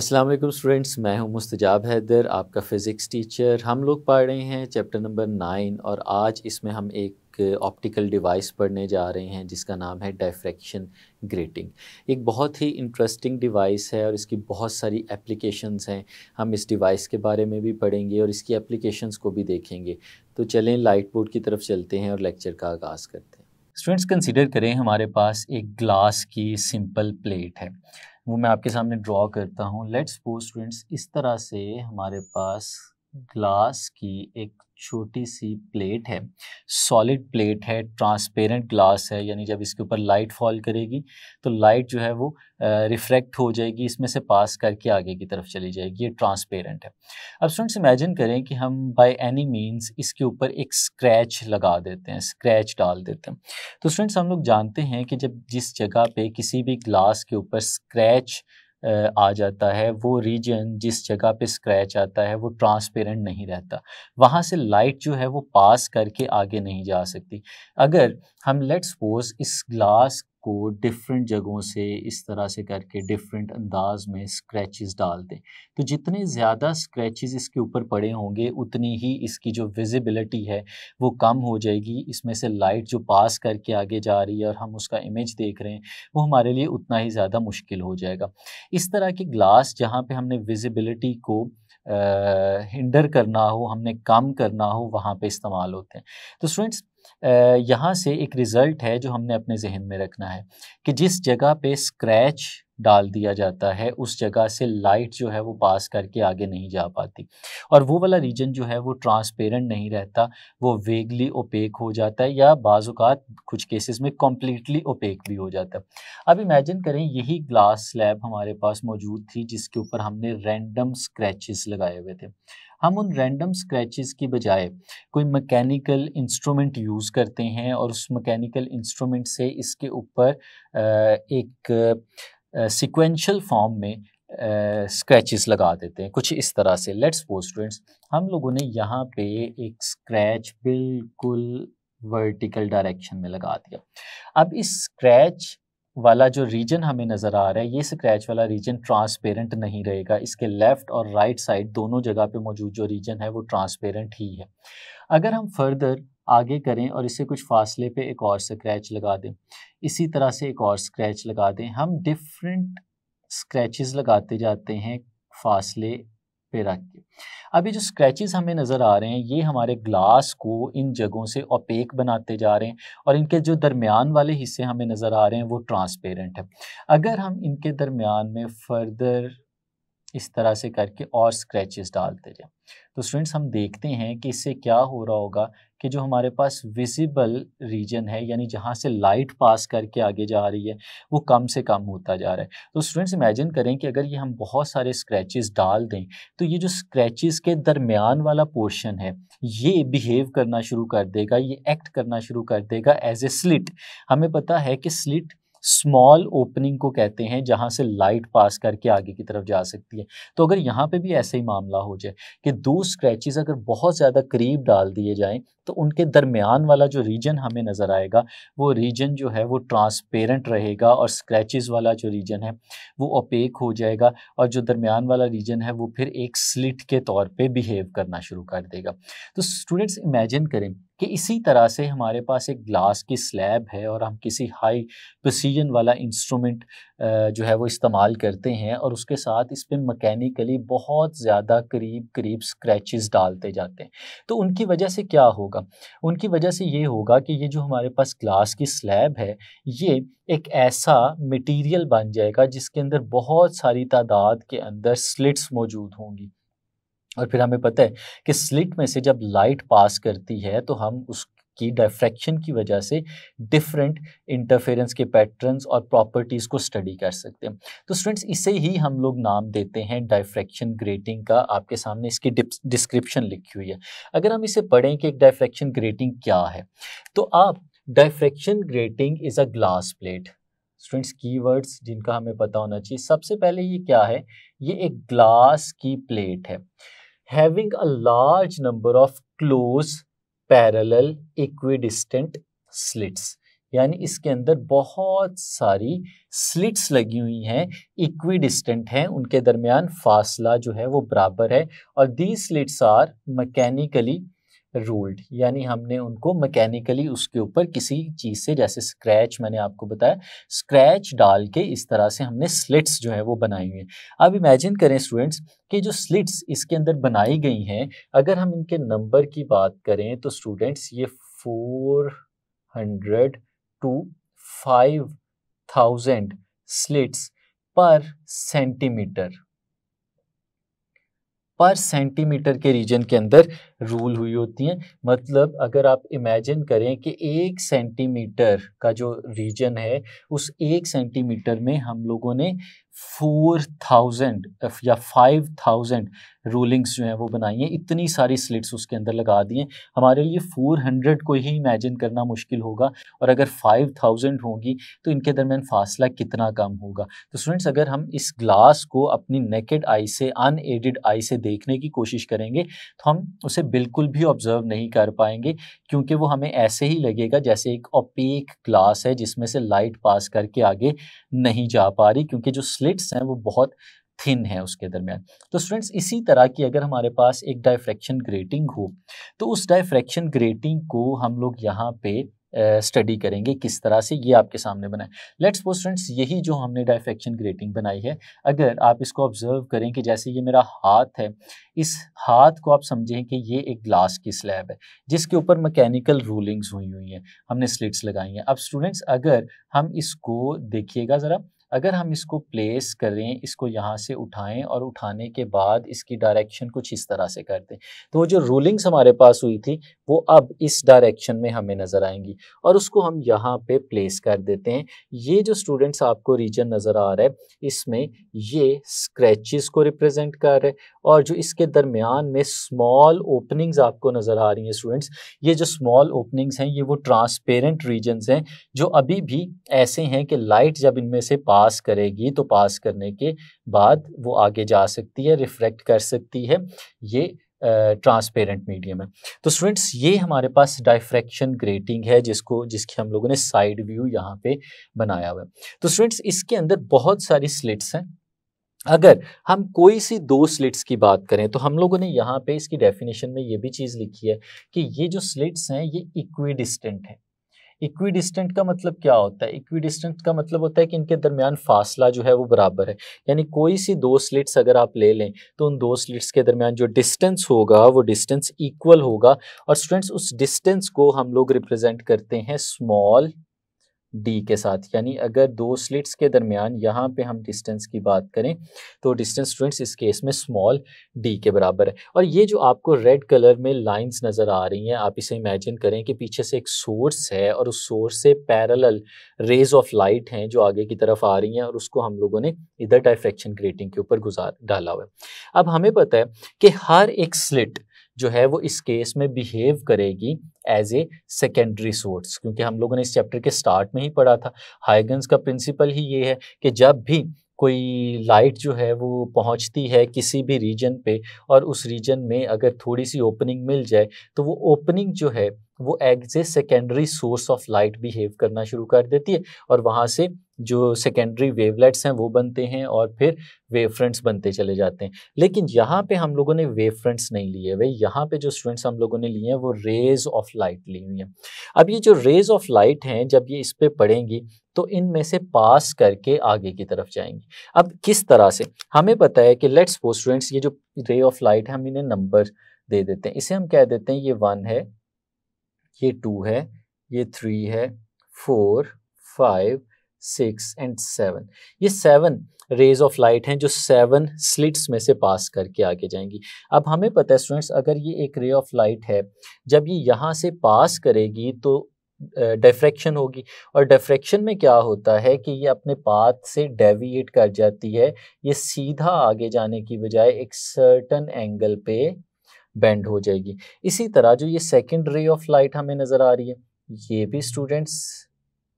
अस्सलाम वालेकुम स्टूडेंट्स मैं हूं मुस्तजाब हैदर आपका फ़िज़िक्स टीचर हम लोग पढ़ रहे हैं चैप्टर नंबर नाइन और आज इसमें हम एक ऑप्टिकल डिवाइस पढ़ने जा रहे हैं जिसका नाम है डायफ्रैक्शन ग्रेटिंग एक बहुत ही इंटरेस्टिंग डिवाइस है और इसकी बहुत सारी एप्लीकेशंस हैं हम इस डिवाइस के बारे में भी पढ़ेंगे और इसकी एप्लीकेशंस को भी देखेंगे तो चलें लाइट बोर्ड की तरफ चलते हैं और लेक्चर का आगाज़ करते हैं स्टूडेंट्स कंसिडर करें हमारे पास एक ग्लास की सिंपल प्लेट है वो मैं आपके सामने ड्रॉ करता हूँ लेट्स सपोज स्टूडेंट्स इस तरह से हमारे पास ग्लास की एक छोटी सी प्लेट है सॉलिड प्लेट है ट्रांसपेरेंट ग्लास है यानी जब इसके ऊपर लाइट फॉल करेगी तो लाइट जो है वो रिफ्रैक्ट हो जाएगी इसमें से पास करके आगे की तरफ चली जाएगी ये ट्रांसपेरेंट है अब स्टूडेंट्स इमेजिन करें कि हम बाय एनी मींस इसके ऊपर एक स्क्रैच लगा देते हैं स्क्रैच डाल देते हैं तो स्टूडेंट्स हम लोग जानते हैं कि जब जिस जगह पर किसी भी ग्लास के ऊपर स्क्रैच आ जाता है वो रीजन जिस जगह पे स्क्रैच आता है वो ट्रांसपेरेंट नहीं रहता वहाँ से लाइट जो है वो पास करके आगे नहीं जा सकती अगर हम लेट्स सपोज इस ग्लास को डिफरेंट जगहों से इस तरह से करके डिफरेंट अंदाज में स्क्रैचेस डाल दें तो जितने ज़्यादा स्क्रैचेस इसके ऊपर पड़े होंगे उतनी ही इसकी जो विजिबिलिटी है वो कम हो जाएगी इसमें से लाइट जो पास करके आगे जा रही है और हम उसका इमेज देख रहे हैं वो हमारे लिए उतना ही ज़्यादा मुश्किल हो जाएगा इस तरह के ग्लास जहाँ पर हमने विजिबिलिटी को हिंडर करना हो हमने कम करना हो वहाँ पे इस्तेमाल होते हैं तो स्टूडेंट्स यहाँ से एक रिज़ल्ट है जो हमने अपने जहन में रखना है कि जिस जगह पे स्क्रैच डाल दिया जाता है उस जगह से लाइट जो है वो पास करके आगे नहीं जा पाती और वो वाला रीजन जो है वो ट्रांसपेरेंट नहीं रहता वो वेगली ओपेक हो जाता है या बाज़ात कुछ केसेस में कम्प्लीटली ओपेक भी हो जाता है अब इमेजिन करें यही ग्लास स्लैब हमारे पास मौजूद थी जिसके ऊपर हमने रैंडम स्क्रैचेस लगाए हुए थे हम उन रैंडम स्क्रैचेस की बजाय कोई मैकेनिकल इंस्ट्रूमेंट यूज़ करते हैं और उस मैकेनिकल इंस्ट्रूमेंट से इसके ऊपर एक सिक्वेंशल फॉर्म में स्क्रैचेस लगा देते हैं कुछ इस तरह से लेट्स वो स्टूडेंट्स हम लोगों ने यहाँ पे एक स्क्रैच बिल्कुल वर्टिकल डायरेक्शन में लगा दिया अब इस स्क्रैच वाला जो रीजन हमें नज़र आ रहा है ये स्क्रैच वाला रीजन ट्रांसपेरेंट नहीं रहेगा इसके लेफ़्ट और राइट right साइड दोनों जगह पे मौजूद जो रीजन है वो ट्रांसपेरेंट ही है अगर हम फर्दर आगे करें और इसे कुछ फासले पे एक और स्क्रैच लगा दें इसी तरह से एक और स्क्रैच लगा दें हम डिफरेंट स्क्रैचेस लगाते जाते हैं फासले पे रख के अब ये जो स्क्रैचेस हमें नज़र आ रहे हैं ये हमारे ग्लास को इन जगहों से ओपेक बनाते जा रहे हैं और इनके जो दरमियान वाले हिस्से हमें नज़र आ रहे हैं वो ट्रांसपेरेंट है अगर हम इनके दरमियान में फर्दर इस तरह से करके और स्क्रैचेस डालते जाएं तो स्टूडेंट्स हम देखते हैं कि इससे क्या हो रहा होगा कि जो हमारे पास विजिबल रीजन है यानी जहाँ से लाइट पास करके आगे जा रही है वो कम से कम होता जा रहा है तो स्टूडेंट्स इमेजिन करें कि अगर ये हम बहुत सारे स्क्रैचेस डाल दें तो ये जो स्क्रैचेस के दरमियान वाला पोर्शन है ये बिहेव करना शुरू कर देगा ये एक्ट करना शुरू कर देगा एज ए स्लिट हमें पता है कि स्लिट स्मॉल ओपनिंग को कहते हैं जहां से लाइट पास करके आगे की तरफ जा सकती है तो अगर यहाँ पे भी ऐसे ही मामला हो जाए कि दो स्क्रैचेस अगर बहुत ज़्यादा करीब डाल दिए जाएं तो उनके दरमियान वाला जो रीजन हमें नज़र आएगा वो रीजन जो है वो ट्रांसपेरेंट रहेगा और स्क्रैचेस वाला जो रीजन है वो ओपेक हो जाएगा और जो दरमियान वाला रीजन है वो फिर एक स्लिट के तौर पर बिहेव करना शुरू कर देगा तो स्टूडेंट्स इमेजिन करें कि इसी तरह से हमारे पास एक ग्लास की स्लैब है और हम किसी हाई प्रोसीजन वाला इंस्ट्रूमेंट जो है वो इस्तेमाल करते हैं और उसके साथ इस पर मकैनिकली बहुत ज़्यादा करीब करीब स्क्रैचेस डालते जाते हैं तो उनकी वजह से क्या होगा उनकी वजह से ये होगा कि ये जो हमारे पास ग्लास की स्लैब है ये एक ऐसा मटेरियल बन जाएगा जिसके अंदर बहुत सारी तादाद के अंदर स्लिट्स मौजूद होंगी और फिर हमें पता है कि स्लिट में से जब लाइट पास करती है तो हम उस की डायफ्रैक्शन की वजह से डिफरेंट इंटरफेरेंस के पैटर्न्स और प्रॉपर्टीज़ को स्टडी कर सकते हैं तो स्टूडेंट्स इसे ही हम लोग नाम देते हैं डायफ्रैक्शन ग्रेटिंग का आपके सामने इसकी डिस्क्रिप्शन लिखी हुई है अगर हम इसे पढ़ें कि एक डायफ्रैक्शन ग्रेटिंग क्या है तो आप diffraction grating is a glass plate students keywords जिनका हमें पता होना चाहिए सबसे पहले ये क्या है ये एक ग्लास की प्लेट है having a large number of close parallel equidistant slits यानी इसके अंदर बहुत सारी स्लिट्स लगी हुई हैं इक्विडिस्टेंट हैं उनके दरमियान फासला जो है वो बराबर है और the slits are mechanically ruled यानी हमने उनको मैकेनिकली उसके ऊपर किसी चीज़ से जैसे स्क्रैच मैंने आपको बताया स्क्रैच डाल के इस तरह से हमने स्लिट्स जो है वो बनाई हुई हैं अब इमेजिन करें स्टूडेंट्स कि जो स्लिट्स इसके अंदर बनाई गई हैं अगर हम इनके नंबर की बात करें तो स्टूडेंट्स ये four hundred to five thousand slits per centimetre per centimetre के रीजन के अंदर रूल हुई होती हैं मतलब अगर आप इमेजिन करें कि एक सेंटीमीटर का जो रीजन है उस एक सेंटीमीटर में हम लोगों ने फोर थाउजेंड या फाइव थाउजेंड रूलिंग्स जो हैं वो बनाई हैं इतनी सारी स्लिट्स उसके अंदर लगा दी हैं हमारे लिए फोर हंड्रेड को ही इमेजिन करना मुश्किल होगा और अगर फाइव थाउजेंड होंगी तो इनके दरमियान फासला कितना कम होगा तो स्टूडेंट्स अगर हम इस ग्लास को अपनी नेकेड आई से अनएडिड आई से देखने की कोशिश करेंगे तो हम उसे बिल्कुल भी ऑब्जर्व नहीं कर पाएंगे क्योंकि वो हमें ऐसे ही लगेगा जैसे एक ओपेक ग्लास है जिसमें से लाइट पास करके आगे नहीं जा पा रही क्योंकि जो स्लिट्स हैं वो बहुत थिन है उसके दरमियान तो स्टूडेंट्स इसी तरह की अगर हमारे पास एक डायफ्रैक्शन ग्रेटिंग हो तो उस डायफ्रैक्शन ग्रेटिंग को हम लोग यहाँ पे स्टडी uh, करेंगे किस तरह से ये आपके सामने बनाए लेट्स वो स्टूडेंट्स यही जो हमने डायफ्रैक्शन ग्रेटिंग बनाई है अगर आप इसको ऑब्जर्व करें कि जैसे ये मेरा हाथ है इस हाथ को आप समझें कि ये एक ग्लास की स्लैब है जिसके ऊपर मैकेनिकल रूलिंग्स हुई हुई हैं हमने स्लिट्स लगाई हैं अब स्टूडेंट्स अगर हम इसको देखिएगा ज़रा अगर हम इसको प्लेस करें इसको यहाँ से उठाएं और उठाने के बाद इसकी डायरेक्शन कुछ इस तरह से कर दें तो वो जो रूलिंग्स हमारे पास हुई थी वो अब इस डायरेक्शन में हमें नज़र आएंगी और उसको हम यहाँ पे प्लेस कर देते हैं ये जो स्टूडेंट्स आपको रीजन नज़र आ रहा है इसमें ये स्क्रैचेस को रिप्रेजेंट कर रहे और जो इसके दरमियान में स्मॉल ओपनिंग्स आपको नज़र आ रही हैं स्टूडेंट्स ये जो स्मॉल ओपनिंग्स हैं ये वो ट्रांसपेरेंट रीजन्स हैं जो अभी भी ऐसे हैं कि लाइट जब इनमें से पा पास करेगी तो पास करने के बाद वो आगे जा सकती है रिफ्लेक्ट कर सकती है ये ट्रांसपेरेंट मीडियम है तो स्टूडेंट्स ये हमारे पास डाइफ्रैक्शन ग्रेटिंग है जिसको जिसके हम लोगों ने साइड व्यू यहाँ पे बनाया हुआ है तो स्टूडेंट्स इसके अंदर बहुत सारी स्लिट्स हैं अगर हम कोई सी दो स्लिट्स की बात करें तो हम लोगों ने यहाँ पे इसकी डेफिनेशन में ये भी चीज़ लिखी है कि ये जो स्लिट्स हैं ये इक्वी डिस्टेंट है इक्वी डिस्टेंट का मतलब क्या होता है इक्वी डिस्टेंट का मतलब होता है कि इनके दरमियान फासला जो है वो बराबर है यानी कोई सी दो स्लिट्स अगर आप ले लें तो उन दो स्लिट्स के दरमियान जो डिस्टेंस होगा वो डिस्टेंस इक्वल होगा और स्टूडेंट्स उस डिस्टेंस को हम लोग रिप्रेजेंट करते हैं स्मॉल डी के साथ यानी अगर दो स्लिट्स के दरमियान यहाँ पे हम डिस्टेंस की बात करें तो डिस्टेंस स्टूडेंट्स इस केस में स्मॉल डी के बराबर है और ये जो आपको रेड कलर में लाइंस नज़र आ रही हैं आप इसे इमेजिन करें कि पीछे से एक सोर्स है और उस सोर्स से पैरल रेज ऑफ लाइट हैं जो आगे की तरफ आ रही हैं और उसको हम लोगों ने इधर डाइफ्रैक्शन ग्रेटिंग के ऊपर गुजार डाला हुआ है अब हमें पता है कि हर एक स्लिट जो है वो इस केस में बिहेव करेगी एज ए सेकेंडरी सोर्स क्योंकि हम लोगों ने इस चैप्टर के स्टार्ट में ही पढ़ा था हाइगन्स का प्रिंसिपल ही ये है कि जब भी कोई लाइट जो है वो पहुंचती है किसी भी रीजन पे और उस रीजन में अगर थोड़ी सी ओपनिंग मिल जाए तो वो ओपनिंग जो है वो as a secondary source of light behave करना शुरू कर देती है और वहाँ से जो सेकेंडरी वेवलेट्स हैं वो बनते हैं और फिर वेव फ्रंट्स बनते चले जाते हैं लेकिन यहाँ पे हम लोगों ने वेव फ्रंट्स नहीं लिए भाई यहाँ पे जो स्टूडेंट्स हम लोगों ने लिए हैं वो रेज ऑफ लाइट ली हुई हैं अब ये जो रेज ऑफ लाइट हैं जब ये इस पर पड़ेंगी तो इनमें से पास करके आगे की तरफ जाएंगी अब किस तरह से हमें पता है कि लेट्स सपोज स्टूडेंट्स ये जो रे ऑफ लाइट है हम इन्हें नंबर दे देते हैं इसे हम कह देते हैं ये वन है ये टू है ये थ्री है four five six and seven ये सेवन रेज ऑफ लाइट हैं जो सेवन स्लिट्स में से पास करके आगे जाएंगी अब हमें पता है स्टूडेंट्स अगर ये एक रे ऑफ लाइट है जब ये यहाँ से पास करेगी तो डिफ्रैक्शन होगी और डिफ्रैक्शन में क्या होता है कि ये अपने पाथ से डेविएट कर जाती है ये सीधा आगे जाने की बजाय एक सर्टन एंगल पे बेंड हो जाएगी इसी तरह जो ये सेकेंड रे ऑफ लाइट हमें नज़र आ रही है ये भी स्टूडेंट्स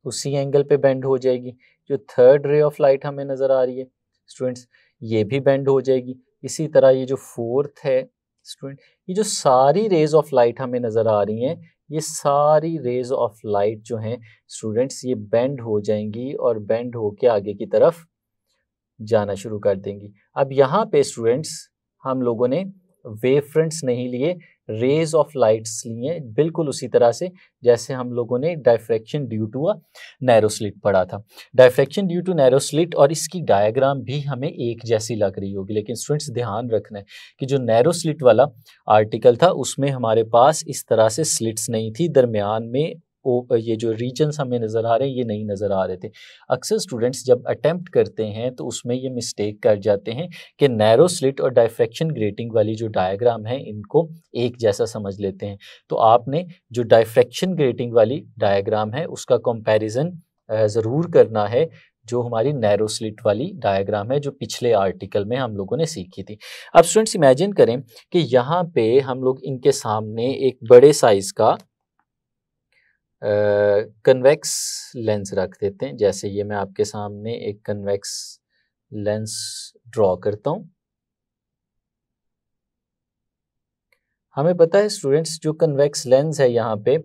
उसी एंगल पे बेंड हो जाएगी जो थर्ड रे ऑफ लाइट हमें नज़र आ रही है स्टूडेंट्स ये भी बेंड हो जाएगी इसी तरह ये जो फोर्थ है स्टूडेंट ये जो सारी रेज ऑफ लाइट हमें नज़र आ रही हैं ये सारी रेज ऑफ लाइट जो हैं स्टूडेंट्स ये बेंड हो जाएंगी और बेंड होके आगे की तरफ जाना शुरू कर देंगी अब यहाँ पे स्टूडेंट्स हम लोगों ने वेव फ्रंट्स नहीं लिए रेज ऑफ लाइट्स लिए बिल्कुल उसी तरह से जैसे हम लोगों ने diffraction due to a narrow slit पढ़ा था diffraction due to narrow slit और इसकी डायग्राम भी हमें एक जैसी लग रही होगी लेकिन स्टूडेंट्स ध्यान रखना है कि जो नैरो स्लिट वाला आर्टिकल था उसमें हमारे पास इस तरह से स्लिट्स नहीं थी दरमियान में ये जो रीजन्स हमें नज़र आ रहे हैं ये नहीं नज़र आ रहे थे अक्सर स्टूडेंट्स जब अटैम्प्ट करते हैं तो उसमें ये मिस्टेक कर जाते हैं कि नैरो स्लिट और डाइफ्रैक्शन ग्रेटिंग वाली जो डायग्राम है इनको एक जैसा समझ लेते हैं तो आपने जो डाइफ्रैक्शन ग्रेटिंग वाली डायग्राम है उसका कंपेरिजन ज़रूर करना है जो हमारी नैरो स्लिट वाली डायग्राम है जो पिछले आर्टिकल में हम लोगों ने सीखी थी अब स्टूडेंट्स इमेजिन करें कि यहाँ पे हम लोग इनके सामने एक बड़े साइज़ का कन्वेक्स लेंस रख देते हैं जैसे ये मैं आपके सामने एक कन्वेक्स लेंस ड्रॉ करता हूँ हमें पता है स्टूडेंट्स जो कन्वेक्स लेंस है यहाँ पे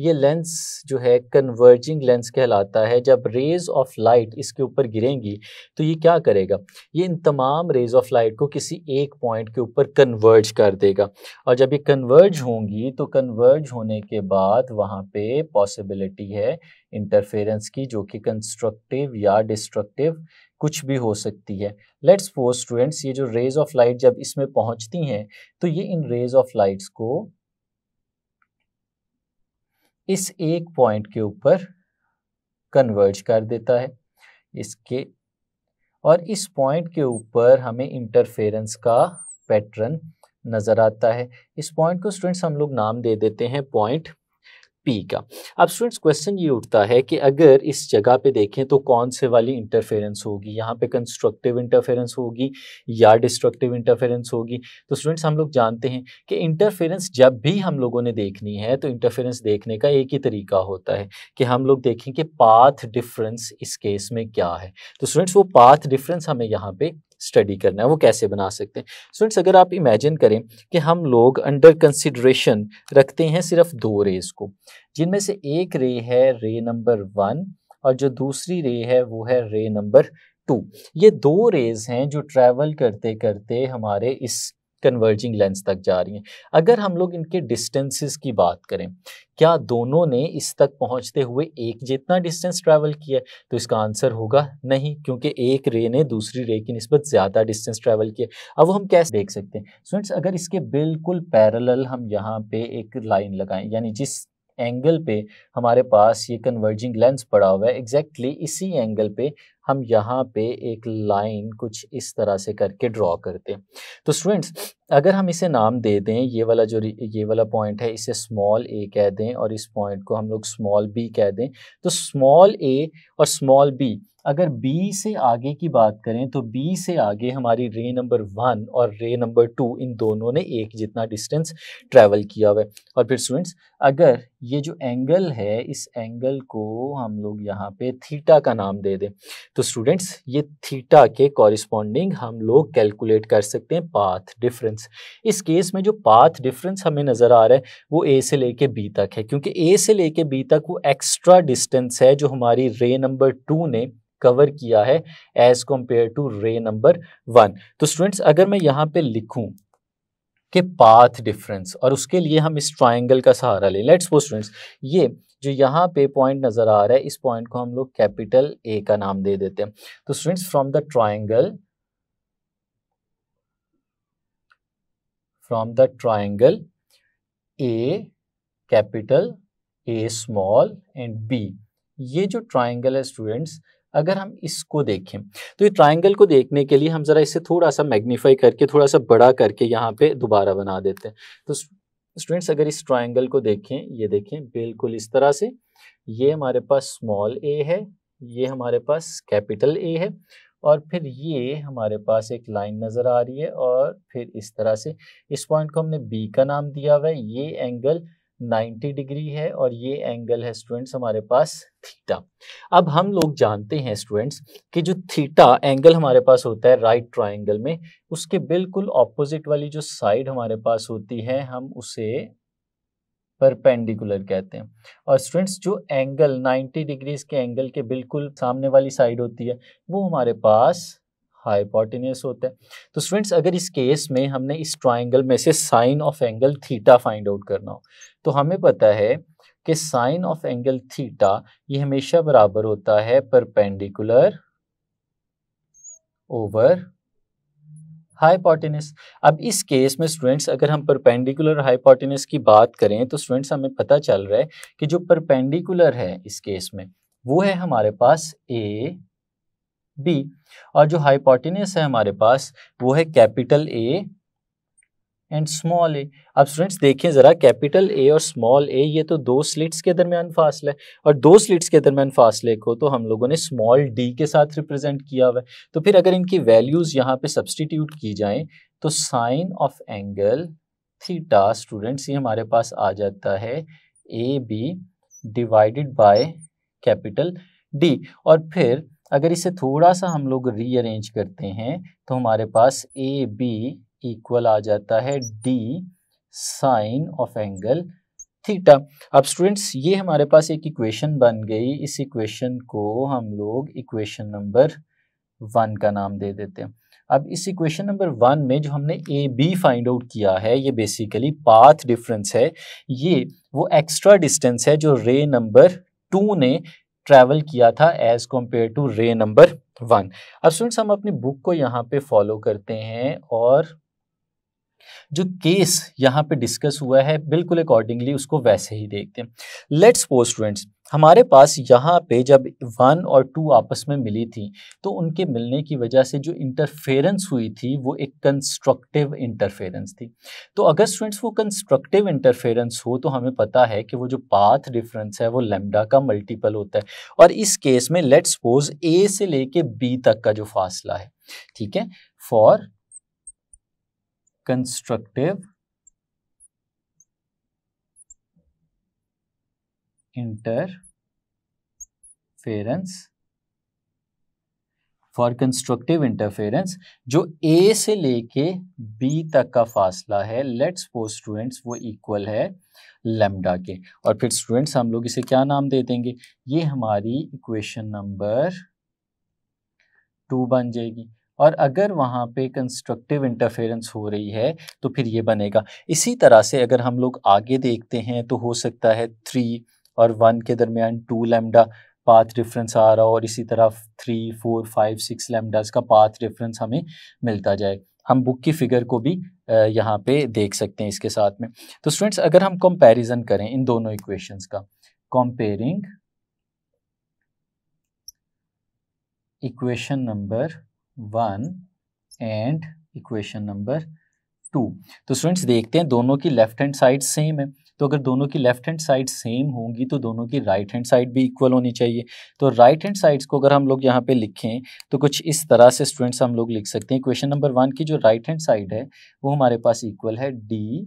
ये लेंस जो है कन्वर्जिंग लेंस कहलाता है जब रेज ऑफ लाइट इसके ऊपर गिरेंगी तो ये क्या करेगा ये इन तमाम रेज ऑफ लाइट को किसी एक पॉइंट के ऊपर कन्वर्ज कर देगा और जब ये कन्वर्ज होंगी तो कन्वर्ज होने के बाद वहाँ पे पॉसिबिलिटी है इंटरफेरेंस की जो कि कंस्ट्रक्टिव या डिस्ट्रक्टिव कुछ भी हो सकती है लेट्स फोर स्टूडेंट्स ये जो रेज ऑफ लाइट जब इसमें पहुंचती हैं तो ये इन रेज ऑफ लाइट्स को इस एक पॉइंट के ऊपर कन्वर्ज कर देता है इसके और इस पॉइंट के ऊपर हमें इंटरफेरेंस का पैटर्न नज़र आता है इस पॉइंट को स्टूडेंट्स हम लोग नाम दे देते हैं पॉइंट पी का अब स्टूडेंट्स क्वेश्चन ये उठता है कि अगर इस जगह पे देखें तो कौन से वाली इंटरफेरेंस होगी यहाँ पे कंस्ट्रक्टिव इंटरफेरेंस होगी या डिस्ट्रक्टिव इंटरफेरेंस होगी तो स्टूडेंट्स हम लोग जानते हैं कि इंटरफेरेंस जब भी हम लोगों ने देखनी है तो इंटरफेरेंस देखने का एक ही तरीका होता है कि हम लोग देखें कि पाथ डिफरेंस इस केस में क्या है तो स्टूडेंट्स वो पाथ डिफरेंस हमें यहाँ पे स्टडी करना है वो कैसे बना सकते हैं स्टूडेंट्स अगर आप इमेजिन करें कि हम लोग अंडर कंसिड्रेशन रखते हैं सिर्फ दो रेज को जिनमें से एक रे है रे नंबर वन और जो दूसरी रे है वो है रे नंबर टू ये दो रेज हैं जो ट्रैवल करते करते हमारे इस कन्वर्जिंग लेंस तक जा रही हैं अगर हम लोग इनके डिस्टेंसेस की बात करें क्या दोनों ने इस तक पहुंचते हुए एक जितना डिस्टेंस ट्रैवल किया है तो इसका आंसर होगा नहीं क्योंकि एक रे ने दूसरी रे की नस्बत ज़्यादा डिस्टेंस ट्रैवल किया अब हम कैसे देख सकते हैं स्टूडेंट्स अगर इसके बिल्कुल पैरल हम यहाँ पर एक लाइन लगाएँ यानी जिस एंगल पे हमारे पास ये कन्वर्जिंग लेंस पड़ा हुआ है एग्जैक्टली exactly इसी एंगल पे हम यहाँ पे एक लाइन कुछ इस तरह से करके ड्रॉ करते हैं तो स्टूडेंट्स अगर हम इसे नाम दे दें ये वाला जो ये वाला पॉइंट है इसे स्मॉल ए कह दें और इस पॉइंट को हम लोग स्मॉल बी कह दें तो स्मॉल ए और स्मॉल बी अगर बी से आगे की बात करें तो बी से आगे हमारी रे नंबर वन और रे नंबर टू इन दोनों ने एक जितना डिस्टेंस ट्रैवल किया हुआ है और फिर स्टूडेंट्स अगर ये जो एंगल है इस एंगल को हम लोग यहाँ पे थीटा का नाम दे दें तो स्टूडेंट्स ये थीटा के कॉरिस्पॉन्डिंग हम लोग कैलकुलेट कर सकते हैं पाथ डिफरेंस इस केस में जो पाथ डिफरेंस हमें नज़र आ रहा है वो ए से लेके बी तक है क्योंकि ए से लेके बी तक वो एक्स्ट्रा डिस्टेंस है जो हमारी रे नंबर टू ने कवर किया है as compare to ray number one तो स्टूडेंट्स अगर मैं यहाँ पे लिखूँ कि पाथ डिफरेंस और उसके लिए हम इस ट्राइंगल का सहारा लें लेट्स वो स्टूडेंट्स ये जो यहाँ पे पॉइंट नज़र आ रहा है इस पॉइंट को हम लोग कैपिटल ए का नाम दे देते हैं तो students from the triangle from the triangle A capital A small and B ये जो ट्राइंगल है स्टूडेंट्स अगर हम इसको देखें तो ये ट्राइंगल को देखने के लिए हम ज़रा इसे थोड़ा सा मैग्नीफाई करके थोड़ा सा बड़ा करके यहाँ पे दोबारा बना देते हैं तो स्टूडेंट्स अगर इस ट्राइंगल को देखें ये देखें बिल्कुल इस तरह से ये हमारे पास स्मॉल ए है ये हमारे पास कैपिटल ए है और फिर ये हमारे पास एक लाइन नज़र आ रही है और फिर इस तरह से इस पॉइंट को हमने बी का नाम दिया हुआ है ये एंगल 90 डिग्री है और ये एंगल है स्टूडेंट्स हमारे पास थीटा अब हम लोग जानते हैं स्टूडेंट्स कि जो थीटा एंगल हमारे पास होता है राइट ट्राइंगल में उसके बिल्कुल ऑपोजिट वाली जो साइड हमारे पास होती है हम उसे परपेंडिकुलर कहते हैं और स्टूडेंट्स जो एंगल 90 डिग्रीज के एंगल के बिल्कुल सामने वाली साइड होती है वो हमारे पास हाइपोटिनियस होता है तो स्टूडेंट्स अगर इस केस में हमने इस ट्राइंगल में से sine of angle theta find out करना हो तो हमें पता है कि साइन ऑफ एंगल थीटा ये हमेशा बराबर होता है परपेंडिकुलर ओवर हाइपोटेनस अब इस केस में स्टूडेंट्स अगर हम परपेंडिकुलर हाइपोटेनस की बात करें तो स्टूडेंट्स हमें पता चल रहा है कि जो परपेंडिकुलर है इस केस में वो है हमारे पास ए बी और जो हाइपोटिनस है हमारे पास वो है capital A and small A अब स्टूडेंट्स देखें ज़रा कैपिटल ए और स्मॉल ए ये तो दो स्लिट्स के दरमियान फासला है और दो स्लिट्स के दरमियान फासले को तो हम लोगों ने स्मॉल डी के साथ रिप्रेजेंट किया हुआ है तो फिर अगर इनकी वैल्यूज़ यहाँ पे सब्सटीट्यूट की जाए तो sine of angle theta students ये हमारे पास आ जाता है A B divided by capital D और फिर अगर इसे थोड़ा सा हम लोग रीअरेंज करते हैं तो हमारे पास ए बी इक्वल आ जाता है D sine of angle theta अब स्टूडेंट्स ये हमारे पास एक इक्वेशन बन गई इस इक्वेशन को हम लोग इक्वेशन नंबर वन का नाम दे देते हैं अब इस इक्वेशन नंबर वन में जो हमने ए बी फाइंड आउट किया है ये बेसिकली पाथ डिफरेंस है ये वो एक्स्ट्रा डिस्टेंस है जो रे नंबर टू ने ट्रैवल किया था as compare to ray number one अब स्टूडेंट्स हम अपनी बुक को यहाँ पे फॉलो करते हैं और जो केस यहाँ पे डिस्कस हुआ है बिल्कुल अकॉर्डिंगली उसको वैसे ही देखते हैं लेट्स पोस्ट स्टूडेंट्स हमारे पास यहाँ पे जब वन और टू आपस में मिली थी तो उनके मिलने की वजह से जो इंटरफेरेंस हुई थी वो एक कंस्ट्रक्टिव इंटरफेरेंस थी तो अगर स्टूडेंट्स वो कंस्ट्रक्टिव इंटरफेरेंस हो तो हमें पता है कि वो जो पाथ डिफरेंस है वो लेमडा का मल्टीपल होता है और इस केस में लेट सपोज ए से लेके बी तक का जो फासला है ठीक है for constructive interference for constructive interference जो ए से लेके बी तक का फासला है लेट सपोज स्टूडेंट्स वो इक्वल है लेमडा के और फिर स्टूडेंट्स हम लोग इसे क्या नाम दे देंगे ये हमारी इक्वेशन नंबर टू बन जाएगी और अगर वहाँ पे कंस्ट्रक्टिव इंटरफेरेंस हो रही है तो फिर ये बनेगा इसी तरह से अगर हम लोग आगे देखते हैं तो हो सकता है थ्री और वन के दरमियान टू लेमडा पाथ रेफरेंस आ रहा हो और इसी तरह three four five six lambdas का पाथ रेफरेंस हमें मिलता जाए हम बुक की फिगर को भी यहाँ पे देख सकते हैं इसके साथ में तो स्टूडेंट्स अगर हम कंपैरिजन करें इन दोनों इक्वेशंस का comparing equation number one and equation number two तो स्टूडेंट्स देखते हैं दोनों की लेफ्ट हैंड साइड सेम है तो अगर दोनों की लेफ्ट हैंड साइड सेम होंगी तो दोनों की राइट हैंड साइड भी इक्वल होनी चाहिए तो राइट हैंड साइड्स को अगर हम लोग यहाँ पे लिखें तो कुछ इस तरह से स्टूडेंट्स हम लोग लिख सकते हैं क्वेश्चन नंबर वन की जो राइट हैंड साइड है वो हमारे पास इक्वल है D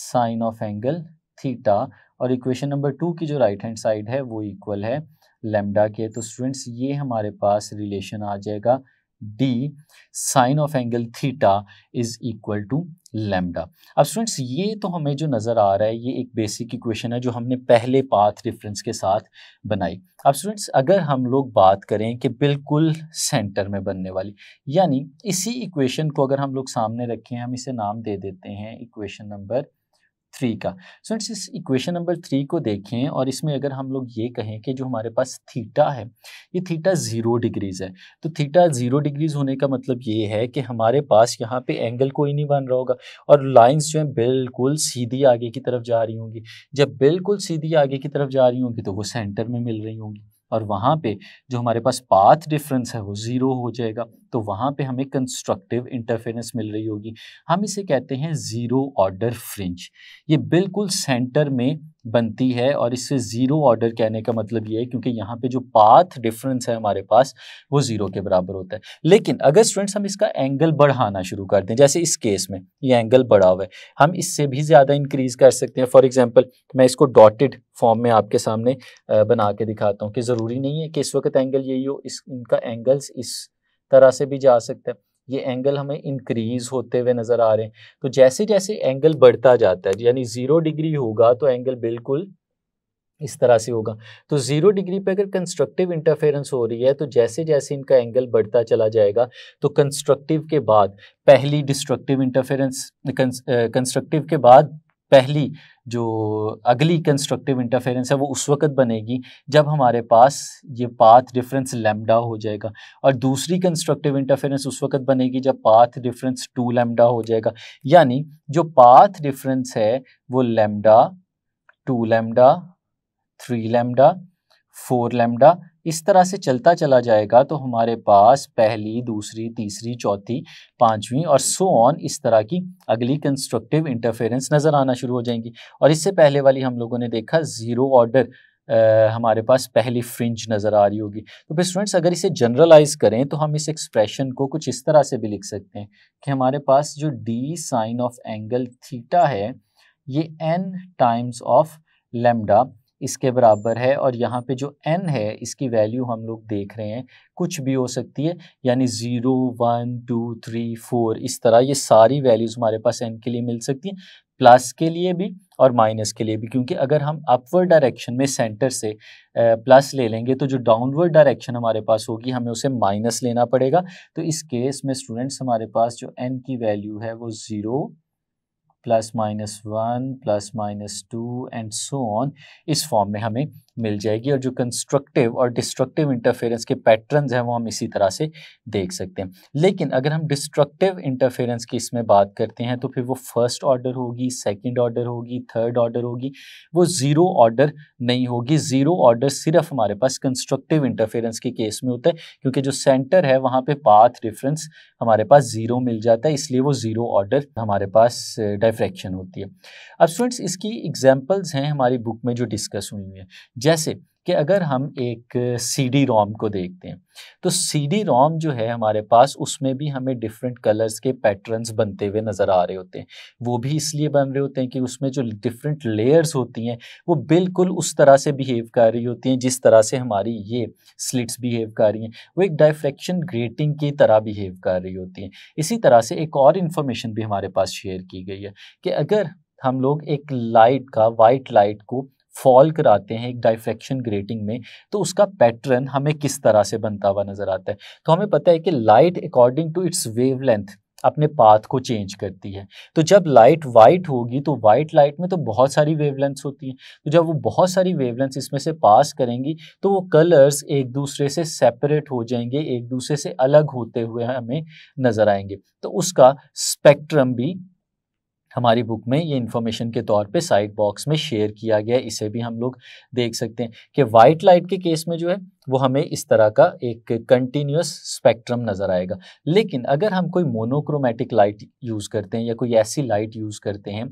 sine of angle theta और इक्वेशन नंबर टू की जो राइट हैंड साइड है वो इक्वल है लेमडा के तो स्टूडेंट्स ये हमारे पास रिलेशन आ जाएगा d sine of angle theta is equal to lambda अब स्टूडेंट्स ये तो हमें जो नज़र आ रहा है ये एक बेसिक इक्वेशन है जो हमने पहले पाथ रेफरेंस के साथ बनाई अब स्टूडेंट्स अगर हम लोग बात करें कि बिल्कुल सेंटर में बनने वाली यानी इसी इक्वेशन को अगर हम लोग सामने रखें हम इसे नाम दे देते हैं इक्वेशन नंबर थ्री का सो इट्स इस इक्वेशन नंबर थ्री को देखें और इसमें अगर हम लोग ये कहें कि जो हमारे पास थीटा है ये थीटा ज़ीरो डिग्रीज़ है तो थीटा ज़ीरो डिग्रीज़ होने का मतलब ये है कि हमारे पास यहाँ पे एंगल कोई नहीं बन रहा होगा और लाइंस जो हैं बिल्कुल सीधी आगे की तरफ जा रही होंगी जब बिल्कुल सीधी आगे की तरफ जा रही होंगी तो वो सेंटर में मिल रही होंगी और वहाँ पे जो हमारे पास पाथ डिफरेंस है वो ज़ीरो हो जाएगा तो वहाँ पे हमें कंस्ट्रक्टिव इंटरफेरेंस मिल रही होगी हम इसे कहते हैं ज़ीरो ऑर्डर फ्रिंज ये बिल्कुल सेंटर में बनती है और इससे ज़ीरो ऑर्डर कहने का मतलब ये है क्योंकि यहाँ पे जो पाथ डिफरेंस है हमारे पास वो ज़ीरो के बराबर होता है लेकिन अगर स्टूडेंट्स हम इसका एंगल बढ़ाना शुरू कर दें जैसे इस केस में ये एंगल बढ़ा हुआ है हम इससे भी ज़्यादा इंक्रीज़ कर सकते हैं फॉर एग्ज़ाम्पल मैं इसको डॉटेड फॉर्म में आपके सामने बना के दिखाता हूँ कि ज़रूरी नहीं है कि इस वक्त एंगल यही हो इस इनका एंगल्स इस तरह से भी जा सकता है ये एंगल हमें इंक्रीज होते हुए नज़र आ रहे हैं तो जैसे जैसे एंगल बढ़ता जाता है यानी ज़ीरो डिग्री होगा तो एंगल बिल्कुल इस तरह से होगा तो ज़ीरो डिग्री पे अगर कंस्ट्रक्टिव इंटरफेरेंस हो रही है तो जैसे जैसे इनका एंगल बढ़ता चला जाएगा तो कंस्ट्रक्टिव के बाद पहली डिस्ट्रक्टिव इंटरफेरेंस कंस्ट्रक्टिव के बाद पहली जो अगली कंस्ट्रक्टिव इंटरफेरेंस है वो उस वक्त बनेगी जब हमारे पास ये पाथ डिफरेंस लैम्डा हो जाएगा और दूसरी कंस्ट्रक्टिव इंटरफेरेंस उस वक्त बनेगी जब पाथ डिफरेंस टू लैम्डा हो जाएगा यानी जो पाथ डिफरेंस है वो lambda two lambda three lambda four lambda इस तरह से चलता चला जाएगा तो हमारे पास पहली दूसरी तीसरी चौथी पांचवी और सो so ऑन इस तरह की अगली कंस्ट्रक्टिव इंटरफेरेंस नज़र आना शुरू हो जाएंगी और इससे पहले वाली हम लोगों ने देखा ज़ीरो ऑर्डर Uh, हमारे पास पहली फ्रिंज नज़र आ रही होगी तो फिर स्टूडेंट्स अगर इसे जनरलाइज करें तो हम इस एक्सप्रेशन को कुछ इस तरह से भी लिख सकते हैं कि हमारे पास जो d sine of angle theta है ये एन टाइम्स ऑफ लेमडा इसके बराबर है और यहाँ पे जो n है इसकी वैल्यू हम लोग देख रहे हैं कुछ भी हो सकती है यानी zero one two three four इस तरह ये सारी वैल्यूज़ हमारे पास n के लिए मिल सकती हैं प्लस के लिए भी और माइनस के लिए भी क्योंकि अगर हम अपवर्ड डायरेक्शन में सेंटर से प्लस ले लेंगे तो जो डाउनवर्ड डायरेक्शन हमारे पास होगी हमें उसे माइनस लेना पड़ेगा तो इस केस में स्टूडेंट्स हमारे पास जो एन की वैल्यू है वो zero plus minus one plus minus two and so on इस फॉर्म में हमें मिल जाएगी और जो कंस्ट्रक्टिव और डिस्ट्रक्टिव इंटरफेरेंस के पैटर्न्स हैं वो हम इसी तरह से देख सकते हैं लेकिन अगर हम डिस्ट्रक्टिव इंटरफेरेंस की इसमें बात करते हैं तो फिर वो फर्स्ट ऑर्डर होगी सेकेंड ऑर्डर होगी थर्ड ऑर्डर होगी वो ज़ीरो ऑर्डर नहीं होगी ज़ीरो ऑर्डर सिर्फ हमारे पास कंस्ट्रक्टिव इंटरफेरेंस के केस में होता है क्योंकि जो सेंटर है वहाँ पर पाथ रेफरेंस हमारे पास ज़ीरो मिल जाता है इसलिए वो ज़ीरो ऑर्डर हमारे पास डायफ्रैक्शन होती है अब स्टूडेंट्स इसकी एग्जाम्पल्स हैं हमारी बुक में जो डिस्कस हुई हुई है जैसे कि अगर हम एक सी डी रोम को देखते हैं तो सी डी रोम जो है हमारे पास उसमें भी हमें डिफरेंट कलर्स के पैटर्न्स बनते हुए नज़र आ रहे होते हैं वो भी इसलिए बन रहे होते हैं कि उसमें जो डिफरेंट लेयर्स होती हैं वो बिल्कुल उस तरह से बिहेव कर रही होती हैं जिस तरह से हमारी ये स्लिट्स बिहेव कर रही हैं वो एक डायफ्रेक्शन ग्रेटिंग की तरह बिहेव कर रही होती हैं इसी तरह से एक और इन्फॉर्मेशन भी हमारे पास शेयर की गई है कि अगर हम लोग एक लाइट का वाइट लाइट को फॉल कराते हैं एक डाइफ्रेक्शन ग्रेटिंग में तो उसका पैटर्न हमें किस तरह से बनता हुआ नज़र आता है तो हमें पता है कि light according to its wavelength अपने पाथ को चेंज करती है तो जब लाइट वाइट होगी तो वाइट लाइट में तो बहुत सारी वेवलेंथ्स होती हैं तो जब वो बहुत सारी वेवलेंथ्स इसमें से पास करेंगी तो वो कलर्स एक दूसरे से सेपरेट हो जाएंगे एक दूसरे से अलग होते हुए हमें नज़र आएंगे तो उसका स्पेक्ट्रम भी हमारी बुक में ये इन्फॉर्मेशन के तौर पे साइड बॉक्स में शेयर किया गया इसे भी हम लोग देख सकते हैं कि वाइट लाइट के केस में जो है वो हमें इस तरह का एक कंटिन्यूस स्पेक्ट्रम नज़र आएगा लेकिन अगर हम कोई मोनोक्रोमेटिक लाइट यूज़ करते हैं या कोई ऐसी लाइट यूज़ करते हैं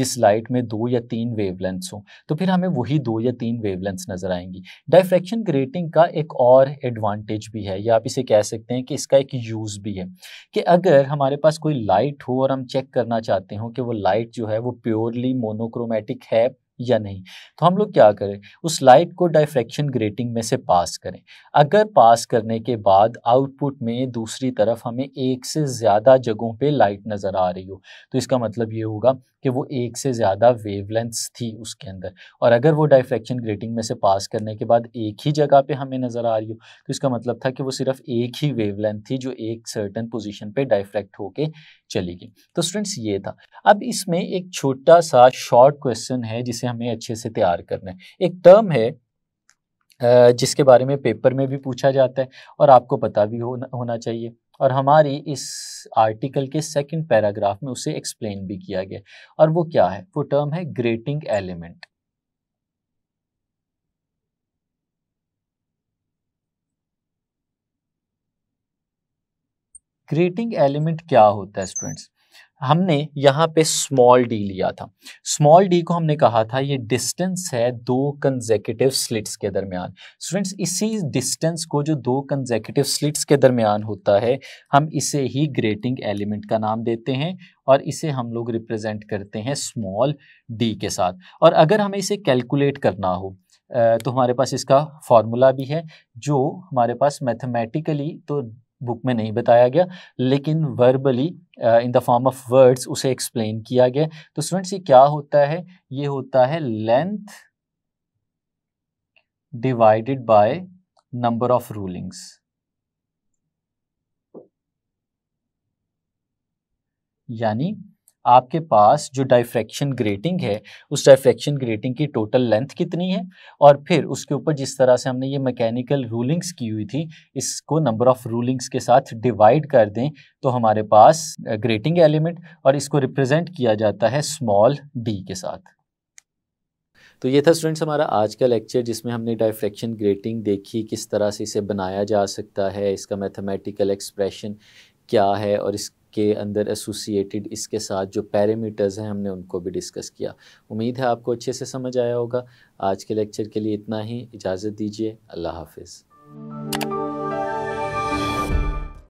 जिस लाइट में दो या तीन वेवलेंथ्स हों तो फिर हमें वही दो या तीन वेवलेंथ्स नज़र आएंगी डायफ्रेक्शन ग्रेटिंग का एक और एडवांटेज भी है या आप इसे कह सकते हैं कि इसका एक यूज़ भी है कि अगर हमारे पास कोई लाइट हो और हम चेक करना चाहते हो कि वो लाइट जो है वो प्योरली मोनोक्रोमेटिक है या नहीं तो हम लोग क्या करें उस लाइट को डायफ्रेक्शन ग्रेटिंग में से पास करें अगर पास करने के बाद आउटपुट में दूसरी तरफ हमें एक से ज़्यादा जगहों पे लाइट नज़र आ रही हो तो इसका मतलब ये होगा कि वो एक से ज़्यादा वेवलेंथ्स थी उसके अंदर और अगर वो डायफ्रेक्शन ग्रेटिंग में से पास करने के बाद एक ही जगह पे हमें नज़र आ रही हो तो इसका मतलब था कि वो सिर्फ एक ही वेवलेंथ थी जो एक सर्टन पोजीशन पे डाइफ्रैक्ट होके चली गई तो स्टूडेंट्स ये था अब इसमें एक छोटा सा शॉर्ट क्वेश्चन है जिसे हमें अच्छे से तैयार करना है एक टर्म है जिसके बारे में पेपर में भी पूछा जाता है और आपको पता भी होना होना चाहिए और हमारी इस आर्टिकल के सेकंड पैराग्राफ में उसे एक्सप्लेन भी किया गया और वो क्या है वो टर्म है ग्रेटिंग एलिमेंट ग्रेटिंग एलिमेंट क्या होता है स्टूडेंट्स हमने यहाँ पे स्मॉल डी लिया था स्मॉल डी को हमने कहा था ये डिस्टेंस है दो कंजेकेटिव स्लिट्स के दरमियान स्टूडेंट्स इसी डिस्टेंस को जो दो कंजेकेटिव स्लिट्स के दरमियान होता है हम इसे ही ग्रेटिंग एलिमेंट का नाम देते हैं और इसे हम लोग रिप्रेजेंट करते हैं स्मॉल डी के साथ और अगर हमें इसे कैलकुलेट करना हो तो हमारे पास इसका फॉर्मूला भी है जो हमारे पास मैथमेटिकली तो बुक में नहीं बताया गया लेकिन verbally in the form of words उसे एक्सप्लेन किया गया तो स्टूडेंट्स ये क्या होता है ये होता है length divided by number of rulings यानी आपके पास जो डाइफ्रैक्शन ग्रेटिंग है उस डाइफ्रैक्शन ग्रेटिंग की टोटल लेंथ कितनी है और फिर उसके ऊपर जिस तरह से हमने ये मैकेनिकल रूलिंग्स की हुई थी इसको नंबर ऑफ रूलिंग्स के साथ डिवाइड कर दें तो हमारे पास ग्रेटिंग एलिमेंट और इसको रिप्रेजेंट किया जाता है स्मॉल डी के साथ तो ये था स्टूडेंट्स हमारा आज का लेक्चर जिसमें हमने डाइफ्रैक्शन ग्रेटिंग देखी किस तरह से इसे बनाया जा सकता है इसका मैथमेटिकल एक्सप्रेशन क्या है और इस के अंदर एसोसिएटेड इसके साथ जो पैरामीटर्स हैं हमने उनको भी डिस्कस किया उम्मीद है आपको अच्छे से समझ आया होगा आज के लेक्चर के लिए इतना ही इजाज़त दीजिए अल्लाह हाफिज़